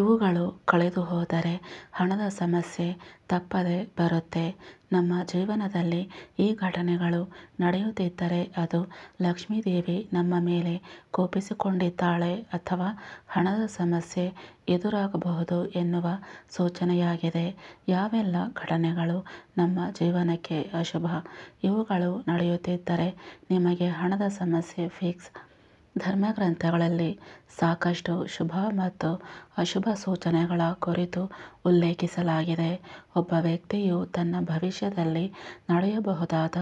ಇವುಗಳು ಕಳೆದು ಹೋದರೆ ಹಣದ ಸಮಸ್ಯೆ ತಪ್ಪದೆ ಬರುತ್ತೆ ನಮ್ಮ ಜೀವನದಲ್ಲಿ ಈ ಘಟನೆಗಳು ನಡೆಯುತ್ತಿದ್ದರೆ ಅದು ಲಕ್ಷ್ಮೀದೇವಿ ನಮ್ಮ ಮೇಲೆ ಕೋಪಿಸಿಕೊಂಡಿದ್ದಾಳೆ ಅಥವಾ ಹಣದ ಸಮಸ್ಯೆ ಎದುರಾಗಬಹುದು ಎನ್ನುವ ಸೂಚನೆಯಾಗಿದೆ ಯಾವೆಲ್ಲ ಘಟನೆಗಳು ನಮ್ಮ ಜೀವನಕ್ಕೆ ಅಶುಭ ಇವುಗಳು ನಡೆಯುತ್ತಿದ್ದರೆ ನಿಮಗೆ ಹಣದ ಸಮಸ್ಯೆ ಫಿಕ್ಸ್ ಧರ್ಮಗ್ರಂಥಗಳಲ್ಲಿ ಸಾಕಷ್ಟು ಶುಭ ಮತ್ತು ಅಶುಭ ಸೂಚನೆಗಳ ಕುರಿತು ಉಲ್ಲೇಖಿಸಲಾಗಿದೆ ಒಬ್ಬ ವ್ಯಕ್ತಿಯು ತನ್ನ ಭವಿಷ್ಯದಲ್ಲಿ ನಡೆಯಬಹುದಾದ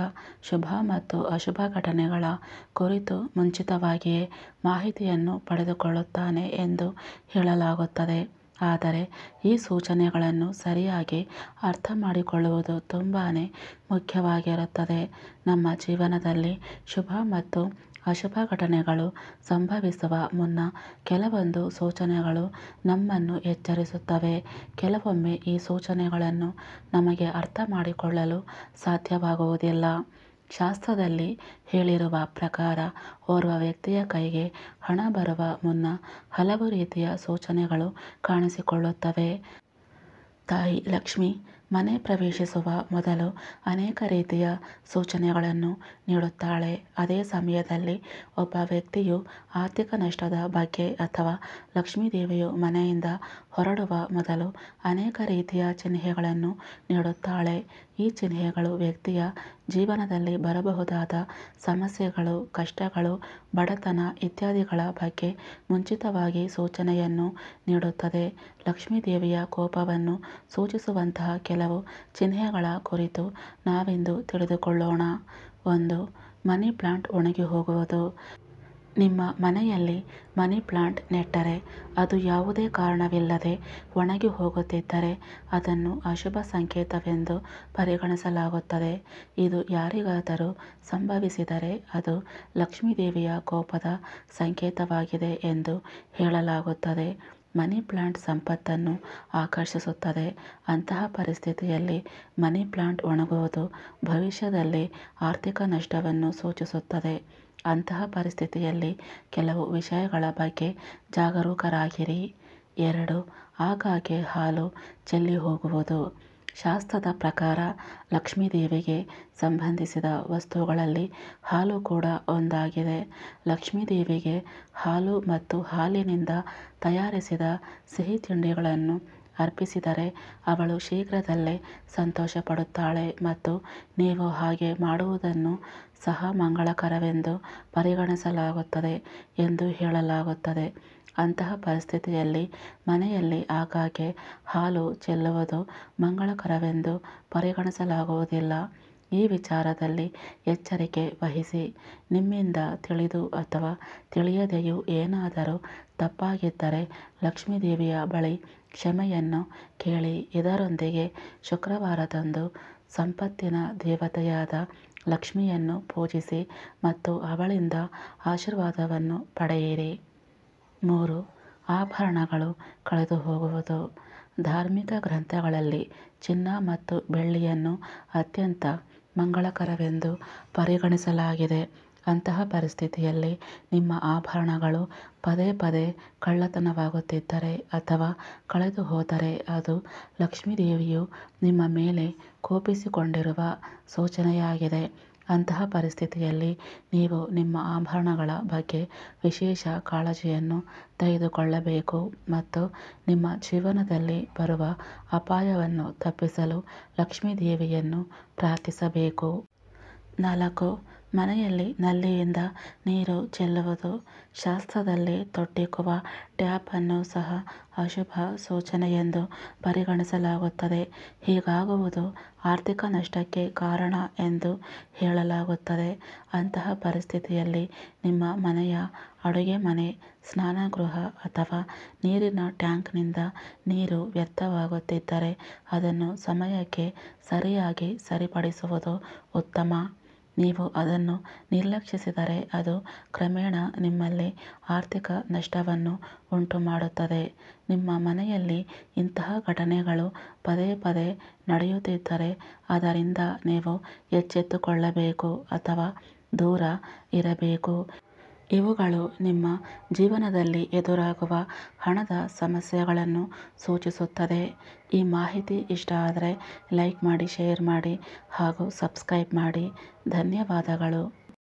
ಶುಭ ಮತ್ತು ಅಶುಭ ಘಟನೆಗಳ ಕುರಿತು ಮುಂಚಿತವಾಗಿಯೇ ಮಾಹಿತಿಯನ್ನು ಪಡೆದುಕೊಳ್ಳುತ್ತಾನೆ ಎಂದು ಹೇಳಲಾಗುತ್ತದೆ ಆದರೆ ಈ ಸೂಚನೆಗಳನ್ನು ಸರಿಯಾಗಿ ಅರ್ಥ ಮಾಡಿಕೊಳ್ಳುವುದು ತುಂಬಾ ಮುಖ್ಯವಾಗಿರುತ್ತದೆ ನಮ್ಮ ಜೀವನದಲ್ಲಿ ಶುಭ ಮತ್ತು ಅಶುಭ ಘಟನೆಗಳು ಸಂಭವಿಸುವ ಮುನ್ನ ಕೆಲವೊಂದು ಸೂಚನೆಗಳು ನಮ್ಮನ್ನು ಎಚ್ಚರಿಸುತ್ತವೆ ಕೆಲವೊಮ್ಮೆ ಈ ಸೂಚನೆಗಳನ್ನು ನಮಗೆ ಅರ್ಥ ಮಾಡಿಕೊಳ್ಳಲು ಸಾಧ್ಯವಾಗುವುದಿಲ್ಲ ಶಾಸ್ತ್ರದಲ್ಲಿ ಹೇಳಿರುವ ಪ್ರಕಾರ ಓರ್ವ ವ್ಯಕ್ತಿಯ ಕೈಗೆ ಹಣ ಬರುವ ಮುನ್ನ ಹಲವು ರೀತಿಯ ಸೂಚನೆಗಳು ಕಾಣಿಸಿಕೊಳ್ಳುತ್ತವೆ ತಾಯಿ ಲಕ್ಷ್ಮಿ ಮನೆ ಪ್ರವೇಶಿಸುವ ಮೊದಲು ಅನೇಕ ರೀತಿಯ ಸೂಚನೆಗಳನ್ನು ನೀಡುತ್ತಾಳೆ ಅದೇ ಸಮಯದಲ್ಲಿ ಒಬ್ಬ ವ್ಯಕ್ತಿಯು ಆರ್ಥಿಕ ನಷ್ಟದ ಬಗ್ಗೆ ಅಥವಾ ಲಕ್ಷ್ಮೀದೇವಿಯು ಮನೆಯಿಂದ ಹೊರಡುವ ಮೊದಲು ಅನೇಕ ರೀತಿಯ ಚಿಹ್ನೆಗಳನ್ನು ನೀಡುತ್ತಾಳೆ ಈ ಚಿಹ್ನೆಗಳು ವ್ಯಕ್ತಿಯ ಜೀವನದಲ್ಲಿ ಬರಬಹುದಾದ ಸಮಸ್ಯೆಗಳು ಕಷ್ಟಗಳು ಬಡತನ ಇತ್ಯಾದಿಗಳ ಬಗ್ಗೆ ಮುಂಚಿತವಾಗಿ ಸೂಚನೆಯನ್ನು ನೀಡುತ್ತದೆ ಲಕ್ಷ್ಮೀದೇವಿಯ ಕೋಪವನ್ನು ಸೂಚಿಸುವಂತಹ ಕೆಲ ಕೆಲವು ಚಿಹ್ನೆಗಳ ಕುರಿತು ನಾವಿಂದು ತಿಳಿದುಕೊಳ್ಳೋಣ ಒಂದು ಮನಿ ಪ್ಲಾಂಟ್ ಒಣಗಿ ಹೋಗುವುದು ನಿಮ್ಮ ಮನೆಯಲ್ಲಿ ಮನಿ ಪ್ಲಾಂಟ್ ನೆಟ್ಟರೆ ಅದು ಯಾವುದೇ ಕಾರಣವಿಲ್ಲದೆ ಒಣಗಿ ಹೋಗುತ್ತಿದ್ದರೆ ಅದನ್ನು ಅಶುಭ ಸಂಕೇತವೆಂದು ಪರಿಗಣಿಸಲಾಗುತ್ತದೆ ಇದು ಯಾರಿಗಾದರೂ ಸಂಭವಿಸಿದರೆ ಅದು ಲಕ್ಷ್ಮೀದೇವಿಯ ಕೋಪದ ಸಂಕೇತವಾಗಿದೆ ಎಂದು ಹೇಳಲಾಗುತ್ತದೆ ಮನಿ ಪ್ಲಾಂಟ್ ಸಂಪತ್ತನ್ನು ಆಕರ್ಷಿಸುತ್ತದೆ ಅಂತಹ ಪರಿಸ್ಥಿತಿಯಲ್ಲಿ ಮನಿ ಪ್ಲಾಂಟ್ ಒಣಗುವುದು ಭವಿಷ್ಯದಲ್ಲಿ ಆರ್ಥಿಕ ನಷ್ಟವನ್ನು ಸೂಚಿಸುತ್ತದೆ ಅಂತಹ ಪರಿಸ್ಥಿತಿಯಲ್ಲಿ ಕೆಲವು ವಿಷಯಗಳ ಬಗ್ಗೆ ಜಾಗರೂಕರಾಗಿರಿ ಎರಡು ಆಗಾಗ್ಗೆ ಹಾಲು ಚೆಲ್ಲಿ ಹೋಗುವುದು ಶಾಸ್ತ್ರದ ಪ್ರಕಾರ ಲಕ್ಷ್ಮೀದೇವಿಗೆ ಸಂಬಂಧಿಸಿದ ವಸ್ತುಗಳಲ್ಲಿ ಹಾಲು ಕೂಡ ಒಂದಾಗಿದೆ ಲಕ್ಷ್ಮೀದೇವಿಗೆ ಹಾಲು ಮತ್ತು ಹಾಲಿನಿಂದ ತಯಾರಿಸಿದ ಸಿಹಿ ತಿಂಡಿಗಳನ್ನು ಅರ್ಪಿಸಿದರೆ ಅವಳು ಶೀಘ್ರದಲ್ಲೇ ಸಂತೋಷ ಪಡುತ್ತಾಳೆ ಮತ್ತು ನೀವು ಹಾಗೆ ಮಾಡುವುದನ್ನು ಸಹ ಮಂಗಳಕರವೆಂದು ಪರಿಗಣಿಸಲಾಗುತ್ತದೆ ಎಂದು ಹೇಳಲಾಗುತ್ತದೆ ಅಂತಹ ಪರಿಸ್ಥಿತಿಯಲ್ಲಿ ಮನೆಯಲ್ಲಿ ಆಗಾಗ್ಗೆ ಹಾಲು ಚೆಲ್ಲುವುದು ಮಂಗಳಕರವೆಂದು ಪರಿಗಣಿಸಲಾಗುವುದಿಲ್ಲ ಈ ವಿಚಾರದಲ್ಲಿ ಎಚ್ಚರಿಕೆ ವಹಿಸಿ ನಿಮ್ಮಿಂದ ತಿಳಿದು ಅಥವಾ ತಿಳಿಯದೆಯೂ ಏನಾದರೂ ತಪ್ಪಾಗಿದ್ದರೆ ಲಕ್ಷ್ಮೀದೇವಿಯ ಬಳಿ ಕ್ಷಮೆಯನ್ನು ಕೇಳಿ ಇದರೊಂದಿಗೆ ಶುಕ್ರವಾರದಂದು ಸಂಪತ್ತಿನ ದೇವತೆಯಾದ ಲಕ್ಷ್ಮಿಯನ್ನು ಪೂಜಿಸಿ ಮತ್ತು ಅವಳಿಂದ ಆಶೀರ್ವಾದವನ್ನು ಪಡೆಯಿರಿ ಮೂರು ಆಭರಣಗಳು ಕಳೆದು ಹೋಗುವುದು ಧಾರ್ಮಿಕ ಗ್ರಂಥಗಳಲ್ಲಿ ಚಿನ್ನ ಮತ್ತು ಬೆಳ್ಳಿಯನ್ನು ಅತ್ಯಂತ ಮಂಗಳಕರವೆಂದು ಪರಿಗಣಿಸಲಾಗಿದೆ ಅಂತಹ ಪರಿಸ್ಥಿತಿಯಲ್ಲಿ ನಿಮ್ಮ ಆಭರಣಗಳು ಪದೇ ಪದೇ ಕಳ್ಳತನವಾಗುತ್ತಿದ್ದರೆ ಅಥವಾ ಕಳೆದು ಹೋದರೆ ಅದು ಲಕ್ಷ್ಮೀದೇವಿಯು ನಿಮ್ಮ ಮೇಲೆ ಕೋಪಿಸಿಕೊಂಡಿರುವ ಸೂಚನೆಯಾಗಿದೆ ಅಂತಹ ಪರಿಸ್ಥಿತಿಯಲ್ಲಿ ನೀವು ನಿಮ್ಮ ಆಭರಣಗಳ ಬಗ್ಗೆ ವಿಶೇಷ ಕಾಳಜಿಯನ್ನು ತೆಗೆದುಕೊಳ್ಳಬೇಕು ಮತ್ತು ನಿಮ್ಮ ಜೀವನದಲ್ಲಿ ಬರುವ ಅಪಾಯವನ್ನು ತಪ್ಪಿಸಲು ಲಕ್ಷ್ಮೀದೇವಿಯನ್ನು ಪ್ರಾರ್ಥಿಸಬೇಕು ನಾಲ್ಕು ಮನೆಯಲ್ಲಿ ನಲ್ಲಿಯಿಂದ ನೀರು ಚೆಲ್ಲುವುದು ಶಾಸ್ತ್ರದಲ್ಲಿ ತೊಟ್ಟಿಕ್ಕುವ ಟ್ಯಾಪನ್ನು ಸಹ ಅಶುಭ ಎಂದು ಪರಿಗಣಿಸಲಾಗುತ್ತದೆ ಹೀಗಾಗುವುದು ಆರ್ಥಿಕ ನಷ್ಟಕ್ಕೆ ಕಾರಣ ಎಂದು ಹೇಳಲಾಗುತ್ತದೆ ಅಂತಹ ಪರಿಸ್ಥಿತಿಯಲ್ಲಿ ನಿಮ್ಮ ಮನೆಯ ಅಡುಗೆ ಮನೆ ಸ್ನಾನಗೃಹ ಅಥವಾ ನೀರಿನ ಟ್ಯಾಂಕ್ನಿಂದ ನೀರು ವ್ಯರ್ಥವಾಗುತ್ತಿದ್ದರೆ ಅದನ್ನು ಸಮಯಕ್ಕೆ ಸರಿಯಾಗಿ ಸರಿಪಡಿಸುವುದು ಉತ್ತಮ ನೀವು ಅದನ್ನು ನಿರ್ಲಕ್ಷಿಸಿದರೆ ಅದು ಕ್ರಮೇಣ ನಿಮ್ಮಲ್ಲಿ ಆರ್ಥಿಕ ನಷ್ಟವನ್ನು ಉಂಟು ಮಾಡುತ್ತದೆ. ನಿಮ್ಮ ಮನೆಯಲ್ಲಿ ಇಂತಹ ಘಟನೆಗಳು ಪದೇ ಪದೇ ನಡೆಯುತ್ತಿದ್ದರೆ ಅದರಿಂದ ನೀವು ಎಚ್ಚೆತ್ತುಕೊಳ್ಳಬೇಕು ಅಥವಾ ದೂರ ಇರಬೇಕು ಇವುಗಳು ನಿಮ್ಮ ಜೀವನದಲ್ಲಿ ಎದುರಾಗುವ ಹಣದ ಸಮಸ್ಯೆಗಳನ್ನು ಸೂಚಿಸುತ್ತದೆ ಈ ಮಾಹಿತಿ ಇಷ್ಟ ಆದರೆ ಲೈಕ್ ಮಾಡಿ ಶೇರ್ ಮಾಡಿ ಹಾಗೂ ಸಬ್ಸ್ಕ್ರೈಬ್ ಮಾಡಿ ಧನ್ಯವಾದಗಳು